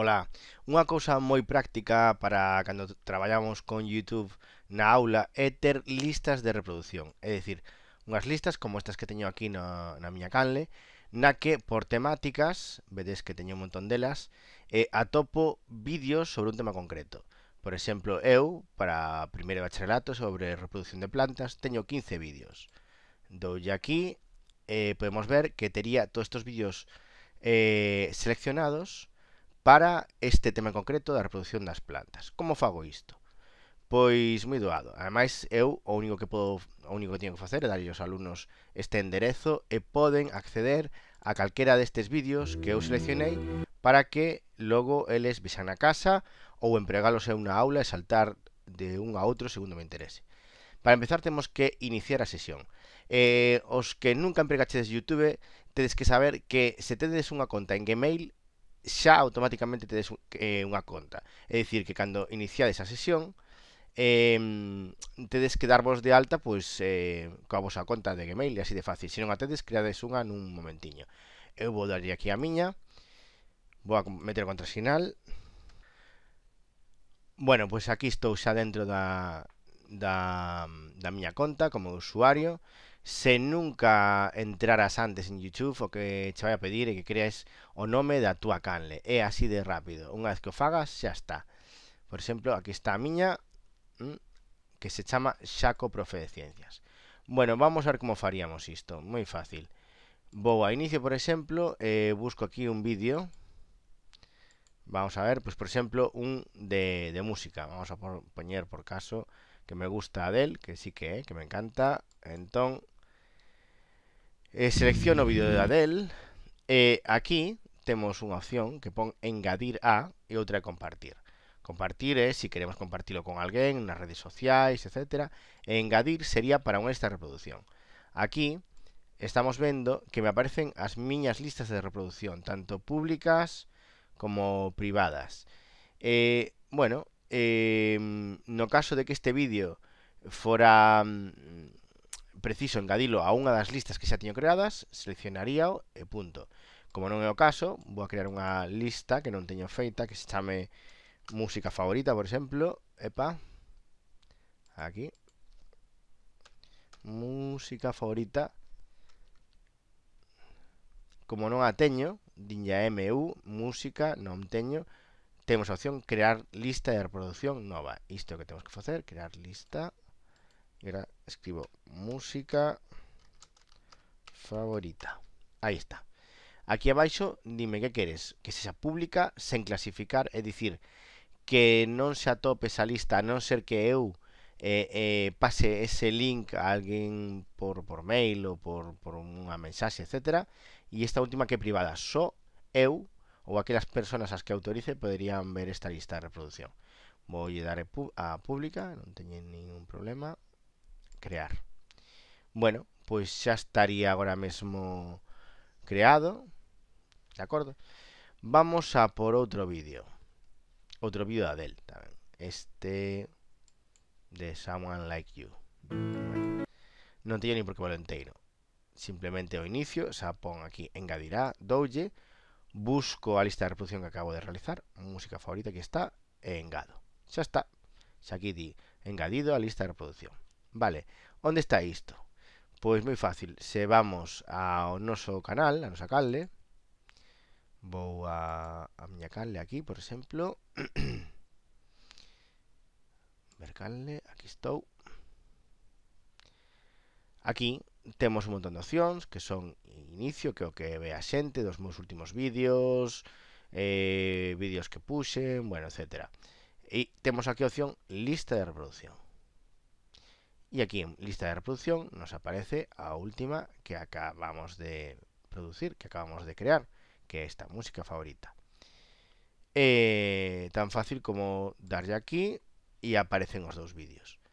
Ola, unha cousa moi práctica para cando traballamos con YouTube na aula é ter listas de reproducción. É dicir, unhas listas como estas que teño aquí na, na miña canle, na que por temáticas, vedes que teño un montón delas, eh, atopo vídeos sobre un tema concreto. Por exemplo, eu, para primeiro bacharelato sobre reproducción de plantas, teño 15 vídeos. Doulle aquí, eh, podemos ver que tería todos estos vídeos eh, seleccionados, para este tema en concreto da reproducción das plantas. Como fago isto? Pois moi doado. Ademais, eu o único que podo, o único que teño que facer é darlle aos alumnos este enderezo e poden acceder a calquera destes vídeos que eu seleccionei para que logo eles vexan a casa ou empregalos en unha aula e saltar de un a outro segundo me interese. Para empezar temos que iniciar a sesión. Eh, os que nunca empregachedes YouTube tedes que saber que se tedes unha conta en Gmail xa automáticamente tedes eh, unha conta. É dicir, que cando iniciades a sesión, eh, tedes que darvos de alta pois, eh, coa vosa conta de Gmail, así de fácil. Se non a tedes, creades unha nun momentiño. Eu vou darlle aquí a miña, vou a meter o contrasinal. Bueno, pois aquí estou xa dentro da, da, da miña conta como usuario se nunca entraras antes en YouTube o que te vaya a pedir y que creas o no me da tu canle. É así de rápido. una vez que o fagas, ya está. Por ejemplo aquí está a miña que se llama Shaco Profe de Ciencias. Bueno, vamos a ver cómo faríamos esto, muy fácil. Vou a inicio, por ejemplo, eh, busco aquí un vídeo. Vamos a ver, pues por ejemplo un de, de música. Vamos a poner, por caso, que me gusta Adele, que sí que, que me encanta. entonces eh, selecciono vídeo de Adele. Eh, aquí tenemos una opción que pone engadir a y otra compartir. Compartir es si queremos compartirlo con alguien, en las redes sociales, etc. Engadir sería para nuestra reproducción. Aquí estamos viendo que me aparecen las miñas listas de reproducción, tanto públicas como privadas. Eh, bueno, em, no caso de que este vídeo fuera mm, preciso engadirlo a una de las listas que se ha tenido creadas, seleccionaría e punto. Como no me caso, ...voy a crear una lista que no tengo feita, que se llame... música favorita, por ejemplo... Epa. Aquí. Música favorita. Como no a teño, M MU, música, no teño, ...tenemos la opción crear lista de reproducción nova. ...esto que tenemos que hacer... crear lista escribo música favorita. Ahí está. Aquí abajo, dime qué quieres que sea pública sin clasificar, es decir que no se atope esa lista, a no ser que eu eh, eh, pase ese link a alguien por, por mail o por, por mensaje etcétera, y esta última que privada, So, eu o aquellas personas a las que autorice podrían ver esta lista de reproducción. voy a dar e a pública, no tenía ningún problema, crear. Bueno, pues ya estaría ahora mismo creado. ¿De acuerdo? Vamos a por otro vídeo. Otro vídeo de Delta, Este de Someone Like You. no tengo ni por qué Simplemente o inicio, o sea, pongo aquí engadirá, doye busco a lista de reproducción que acabo de realizar, música favorita, que está, engado. Ya está. ya aquí di engadido a lista de reproducción. Vale, onde está isto? Pois moi fácil, se vamos ao noso canal, a nosa calde, vou a, a miña calde aquí, por exemplo, ver calde, aquí estou, aquí temos un montón de opcións que son inicio, que o que ve a xente dos meus últimos vídeos, eh, vídeos que puxen, bueno, etcétera. E temos aquí a opción lista de reproducción. Y aquí en lista de reproducción nos aparece a última que acabamos de producir, que acabamos de crear, que es esta música favorita. Eh, tan fácil como darle aquí y aparecen los dos vídeos.